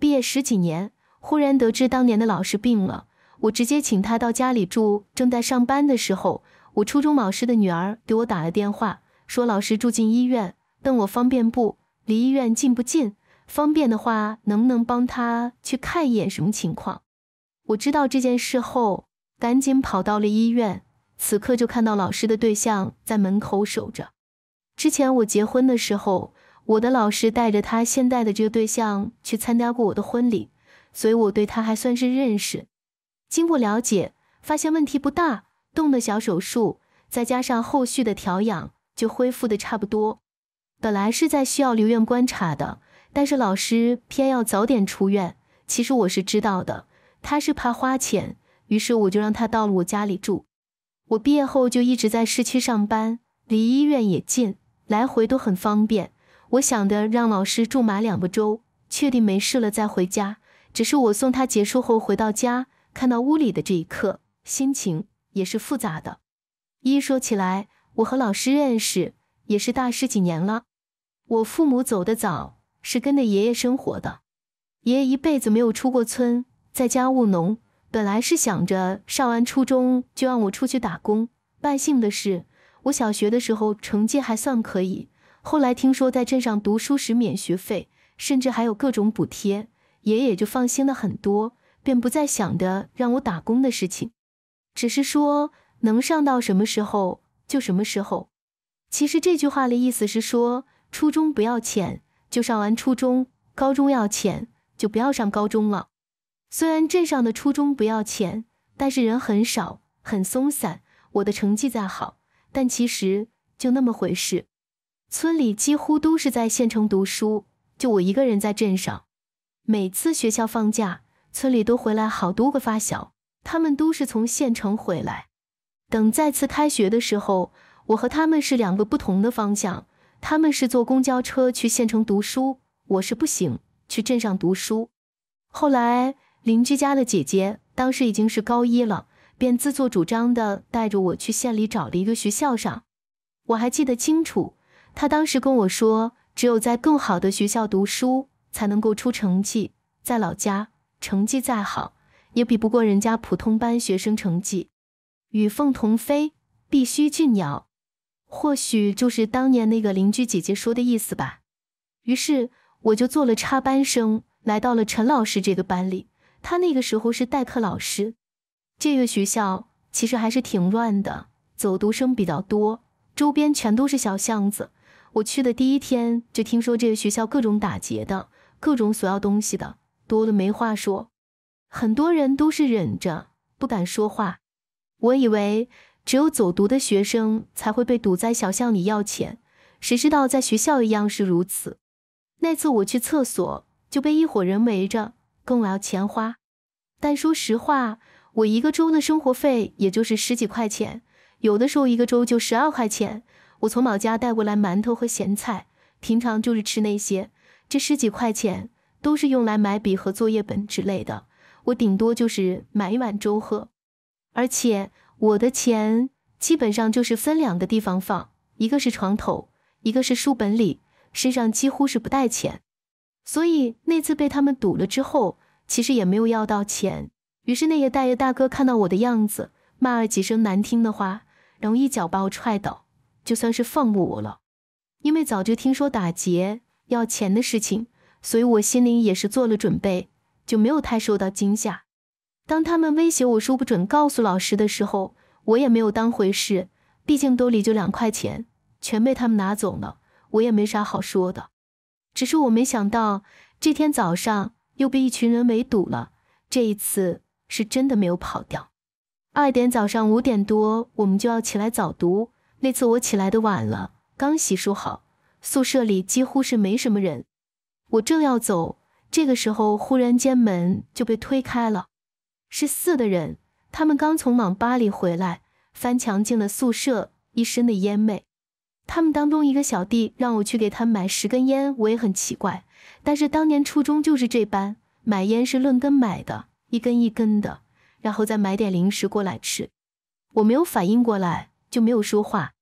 毕业十几年，忽然得知当年的老师病了，我直接请他到家里住。正在上班的时候，我初中老师的女儿给我打了电话，说老师住进医院，问我方便不？离医院近不近？方便的话，能不能帮他去看一眼什么情况？我知道这件事后，赶紧跑到了医院。此刻就看到老师的对象在门口守着。之前我结婚的时候。我的老师带着他现在的这个对象去参加过我的婚礼，所以我对他还算是认识。经过了解，发现问题不大，动的小手术，再加上后续的调养，就恢复的差不多。本来是在需要留院观察的，但是老师偏要早点出院。其实我是知道的，他是怕花钱，于是我就让他到了我家里住。我毕业后就一直在市区上班，离医院也近，来回都很方便。我想的让老师住满两个周，确定没事了再回家。只是我送他结束后回到家，看到屋里的这一刻，心情也是复杂的。一说起来，我和老师认识也是大十几年了。我父母走得早，是跟着爷爷生活的。爷爷一辈子没有出过村，在家务农。本来是想着上完初中就让我出去打工，万幸的是，我小学的时候成绩还算可以。后来听说在镇上读书时免学费，甚至还有各种补贴，爷爷就放心了很多，便不再想着让我打工的事情，只是说能上到什么时候就什么时候。其实这句话的意思是说，初中不要钱就上完初中，高中要钱就不要上高中了。虽然镇上的初中不要钱，但是人很少，很松散。我的成绩再好，但其实就那么回事。村里几乎都是在县城读书，就我一个人在镇上。每次学校放假，村里都回来好多个发小，他们都是从县城回来。等再次开学的时候，我和他们是两个不同的方向。他们是坐公交车去县城读书，我是不行，去镇上读书。后来邻居家的姐姐当时已经是高一了，便自作主张的带着我去县里找了一个学校上。我还记得清楚。他当时跟我说：“只有在更好的学校读书，才能够出成绩。在老家，成绩再好，也比不过人家普通班学生成绩。与凤同飞，必须俊鸟。”或许就是当年那个邻居姐姐说的意思吧。于是我就做了插班生，来到了陈老师这个班里。他那个时候是代课老师。这个学校其实还是挺乱的，走读生比较多，周边全都是小巷子。我去的第一天就听说这个学校各种打劫的，各种索要东西的，多得没话说。很多人都是忍着不敢说话。我以为只有走读的学生才会被堵在小巷里要钱，谁知道在学校一样是如此。那次我去厕所就被一伙人围着，跟我要钱花。但说实话，我一个周的生活费也就是十几块钱，有的时候一个周就十二块钱。我从老家带过来馒头和咸菜，平常就是吃那些。这十几块钱都是用来买笔和作业本之类的。我顶多就是买一碗粥喝。而且我的钱基本上就是分两个地方放，一个是床头，一个是书本里，身上几乎是不带钱。所以那次被他们堵了之后，其实也没有要到钱。于是那爷大爷大哥看到我的样子，骂了几声难听的话，然后一脚把我踹倒。就算是放过我了，因为早就听说打劫要钱的事情，所以我心里也是做了准备，就没有太受到惊吓。当他们威胁我说不准告诉老师的时候，我也没有当回事。毕竟兜里就两块钱，全被他们拿走了，我也没啥好说的。只是我没想到，这天早上又被一群人围堵了。这一次是真的没有跑掉。二点早上五点多，我们就要起来早读。那次我起来的晚了，刚洗漱好，宿舍里几乎是没什么人。我正要走，这个时候忽然间门就被推开了，是四的人，他们刚从网吧里回来，翻墙进了宿舍，一身的烟味。他们当中一个小弟让我去给他买十根烟，我也很奇怪，但是当年初中就是这般，买烟是论根买的，一根一根的，然后再买点零食过来吃。我没有反应过来。就没有说话，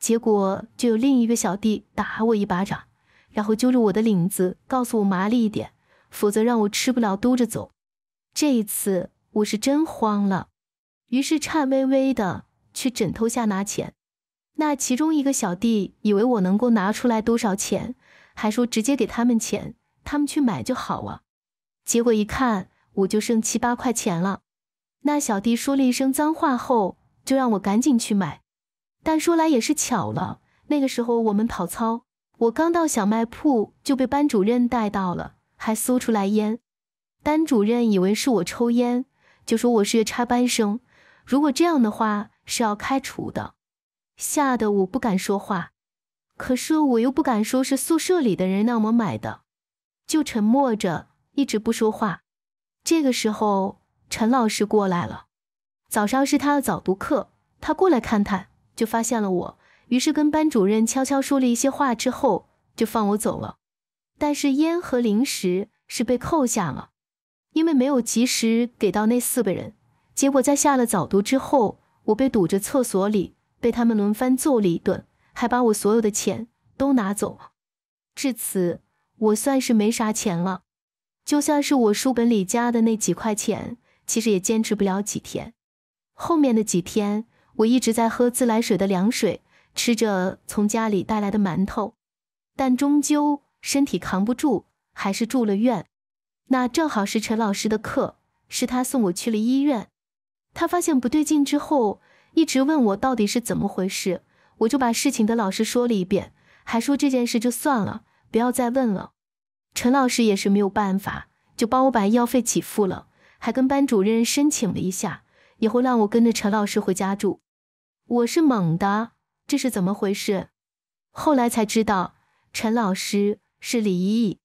结果就有另一个小弟打我一巴掌，然后揪着我的领子告诉我麻利一点，否则让我吃不了兜着走。这一次我是真慌了，于是颤巍巍的去枕头下拿钱。那其中一个小弟以为我能够拿出来多少钱，还说直接给他们钱，他们去买就好了。结果一看，我就剩七八块钱了。那小弟说了一声脏话后，就让我赶紧去买。但说来也是巧了，那个时候我们跑操，我刚到小卖铺就被班主任带到了，还搜出来烟。班主任以为是我抽烟，就说我是插班生，如果这样的话是要开除的，吓得我不敢说话。可是我又不敢说是宿舍里的人让我买的，就沉默着一直不说话。这个时候陈老师过来了，早上是他的早读课，他过来看看。就发现了我，于是跟班主任悄悄说了一些话，之后就放我走了。但是烟和零食是被扣下了，因为没有及时给到那四个人。结果在下了早读之后，我被堵着厕所里，被他们轮番揍了一顿，还把我所有的钱都拿走。至此，我算是没啥钱了。就算是我书本里夹的那几块钱，其实也坚持不了几天。后面的几天。我一直在喝自来水的凉水，吃着从家里带来的馒头，但终究身体扛不住，还是住了院。那正好是陈老师的课，是他送我去了医院。他发现不对劲之后，一直问我到底是怎么回事。我就把事情的老师说了一遍，还说这件事就算了，不要再问了。陈老师也是没有办法，就帮我把医药费给付了，还跟班主任申请了一下，以后让我跟着陈老师回家住。我是猛的，这是怎么回事？后来才知道，陈老师是离异，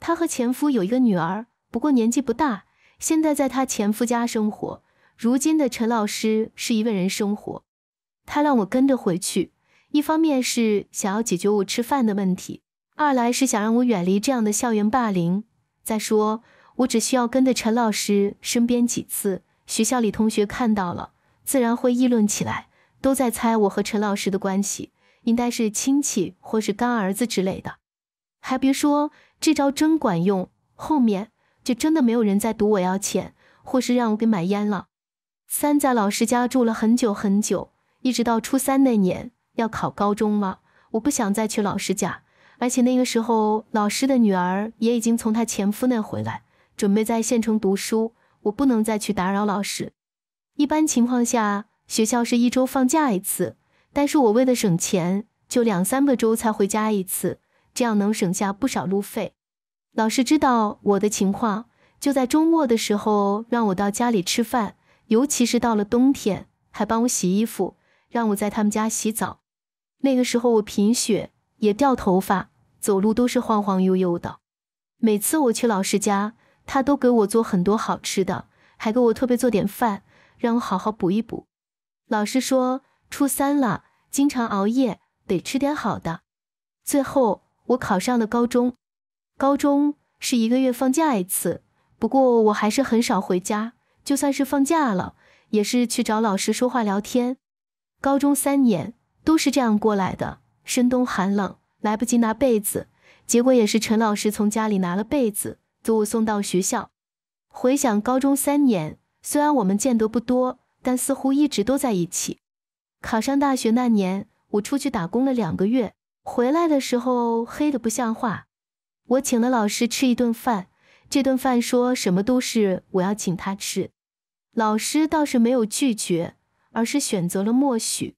她和前夫有一个女儿，不过年纪不大，现在在她前夫家生活。如今的陈老师是一个人生活，他让我跟着回去，一方面是想要解决我吃饭的问题，二来是想让我远离这样的校园霸凌。再说，我只需要跟着陈老师身边几次，学校里同学看到了，自然会议论起来。都在猜我和陈老师的关系，应该是亲戚或是干儿子之类的。还别说，这招真管用，后面就真的没有人再堵我要钱或是让我给买烟了。三在老师家住了很久很久，一直到初三那年要考高中了。我不想再去老师家，而且那个时候老师的女儿也已经从她前夫那回来，准备在县城读书，我不能再去打扰老师。一般情况下。学校是一周放假一次，但是我为了省钱，就两三个周才回家一次，这样能省下不少路费。老师知道我的情况，就在周末的时候让我到家里吃饭，尤其是到了冬天，还帮我洗衣服，让我在他们家洗澡。那个时候我贫血，也掉头发，走路都是晃晃悠悠的。每次我去老师家，他都给我做很多好吃的，还给我特别做点饭，让我好好补一补。老师说初三了，经常熬夜，得吃点好的。最后我考上了高中，高中是一个月放假一次，不过我还是很少回家，就算是放假了，也是去找老师说话聊天。高中三年都是这样过来的。深冬寒冷，来不及拿被子，结果也是陈老师从家里拿了被子给我送到学校。回想高中三年，虽然我们见得不多。但似乎一直都在一起。考上大学那年，我出去打工了两个月，回来的时候黑的不像话。我请了老师吃一顿饭，这顿饭说什么都是我要请他吃。老师倒是没有拒绝，而是选择了默许。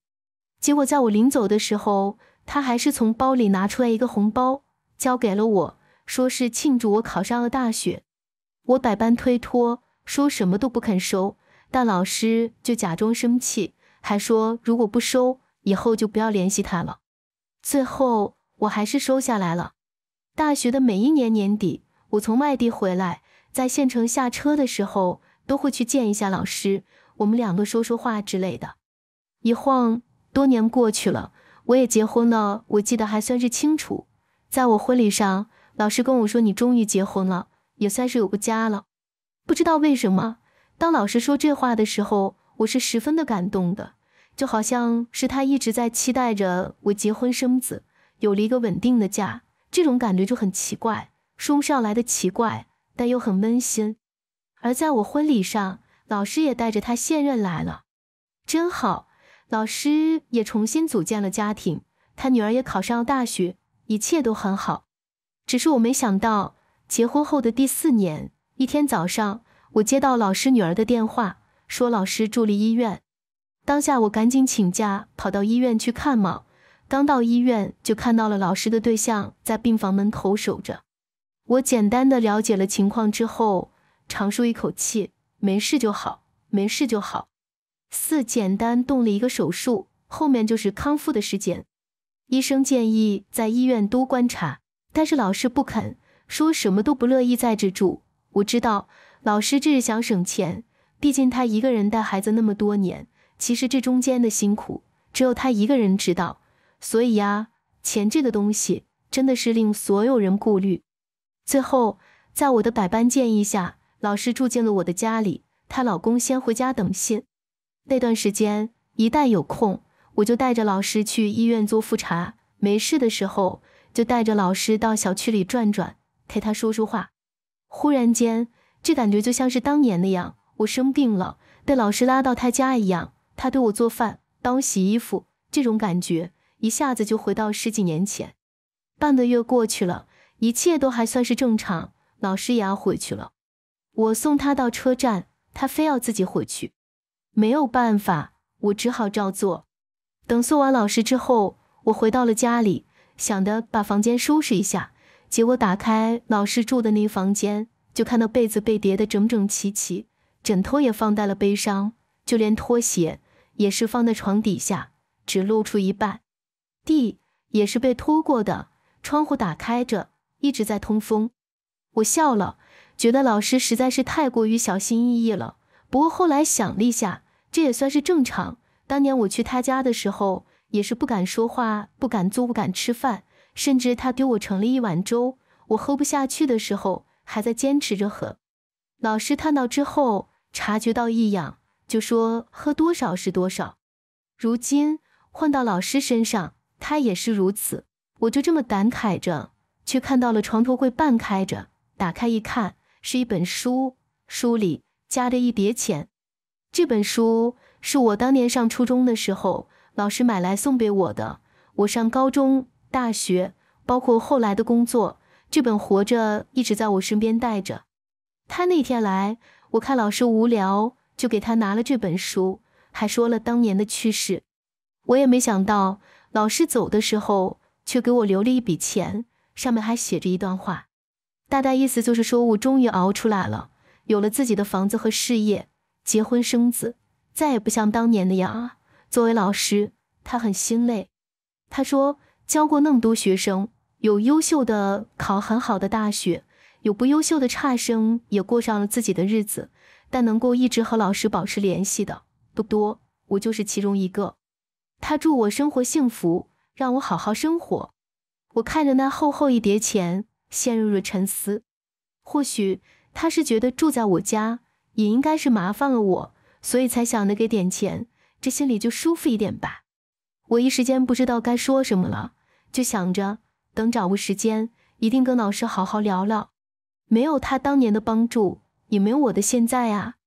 结果在我临走的时候，他还是从包里拿出来一个红包，交给了我，说是庆祝我考上了大学。我百般推脱，说什么都不肯收。但老师就假装生气，还说如果不收，以后就不要联系他了。最后我还是收下来了。大学的每一年年底，我从外地回来，在县城下车的时候，都会去见一下老师，我们两个说说话之类的。一晃多年过去了，我也结婚了。我记得还算是清楚，在我婚礼上，老师跟我说：“你终于结婚了，也算是有个家了。”不知道为什么。当老师说这话的时候，我是十分的感动的，就好像是他一直在期待着我结婚生子，有了一个稳定的家，这种感觉就很奇怪，说不上来的奇怪，但又很温馨。而在我婚礼上，老师也带着他现任来了，真好，老师也重新组建了家庭，他女儿也考上了大学，一切都很好。只是我没想到，结婚后的第四年，一天早上。我接到老师女儿的电话，说老师住了医院。当下我赶紧请假，跑到医院去看嘛。刚到医院，就看到了老师的对象在病房门口守着。我简单的了解了情况之后，长舒一口气，没事就好，没事就好。四简单动了一个手术，后面就是康复的时间。医生建议在医院多观察，但是老师不肯，说什么都不乐意在这住。我知道老师这是想省钱，毕竟她一个人带孩子那么多年，其实这中间的辛苦只有她一个人知道。所以呀，钱这个东西真的是令所有人顾虑。最后，在我的百般建议下，老师住进了我的家里，她老公先回家等信。那段时间，一旦有空，我就带着老师去医院做复查；没事的时候，就带着老师到小区里转转，陪她说说话。忽然间，这感觉就像是当年那样，我生病了，被老师拉到他家一样，他对我做饭，帮我洗衣服，这种感觉一下子就回到十几年前。半个月过去了，一切都还算是正常，老师也要回去了，我送他到车站，他非要自己回去，没有办法，我只好照做。等送完老师之后，我回到了家里，想着把房间收拾一下。结果打开老师住的那房间，就看到被子被叠得整整齐齐，枕头也放在了背上，就连拖鞋也是放在床底下，只露出一半。地也是被拖过的，窗户打开着，一直在通风。我笑了，觉得老师实在是太过于小心翼翼了。不过后来想了一下，这也算是正常。当年我去他家的时候，也是不敢说话，不敢坐，不敢吃饭。甚至他丢我盛了一碗粥，我喝不下去的时候，还在坚持着喝。老师看到之后，察觉到异样，就说喝多少是多少。如今换到老师身上，他也是如此。我就这么感慨着，却看到了床头柜半开着，打开一看，是一本书，书里夹着一叠钱。这本书是我当年上初中的时候，老师买来送给我的。我上高中。大学，包括后来的工作，这本《活着》一直在我身边带着。他那天来，我看老师无聊，就给他拿了这本书，还说了当年的趣事。我也没想到，老师走的时候却给我留了一笔钱，上面还写着一段话，大概意思就是说我终于熬出来了，有了自己的房子和事业，结婚生子，再也不像当年那样。啊。作为老师，他很心累。他说。教过那么多学生，有优秀的考很好的大学，有不优秀的差生也过上了自己的日子。但能够一直和老师保持联系的不多，我就是其中一个。他祝我生活幸福，让我好好生活。我看着那厚厚一叠钱，陷入了沉思。或许他是觉得住在我家也应该是麻烦了我，所以才想着给点钱，这心里就舒服一点吧。我一时间不知道该说什么了。就想着等找个时间，一定跟老师好好聊聊。没有他当年的帮助，也没有我的现在啊。